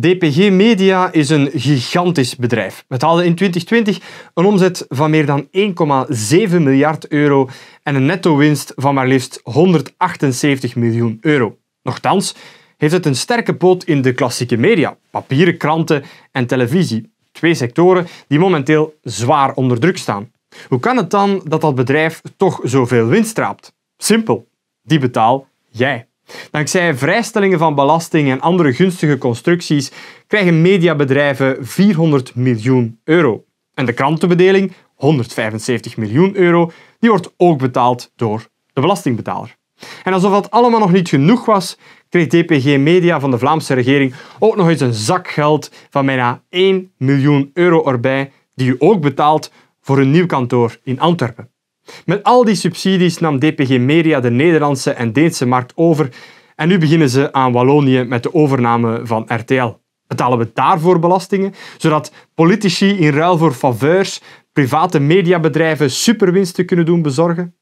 DPG Media is een gigantisch bedrijf. Het haalde in 2020 een omzet van meer dan 1,7 miljard euro en een netto-winst van maar liefst 178 miljoen euro. Nochtans heeft het een sterke poot in de klassieke media, papieren kranten en televisie. Twee sectoren die momenteel zwaar onder druk staan. Hoe kan het dan dat dat bedrijf toch zoveel winst raapt? Simpel, die betaal jij. Dankzij vrijstellingen van belasting en andere gunstige constructies krijgen mediabedrijven 400 miljoen euro. En de krantenbedeling, 175 miljoen euro, die wordt ook betaald door de belastingbetaler. En alsof dat allemaal nog niet genoeg was, kreeg DPG Media van de Vlaamse regering ook nog eens een zak geld van bijna 1 miljoen euro erbij, die u ook betaalt voor een nieuw kantoor in Antwerpen. Met al die subsidies nam DPG Media de Nederlandse en Deense markt over en nu beginnen ze aan Wallonië met de overname van RTL. Betalen we daarvoor belastingen, zodat politici in ruil voor faveurs private mediabedrijven superwinsten kunnen doen bezorgen?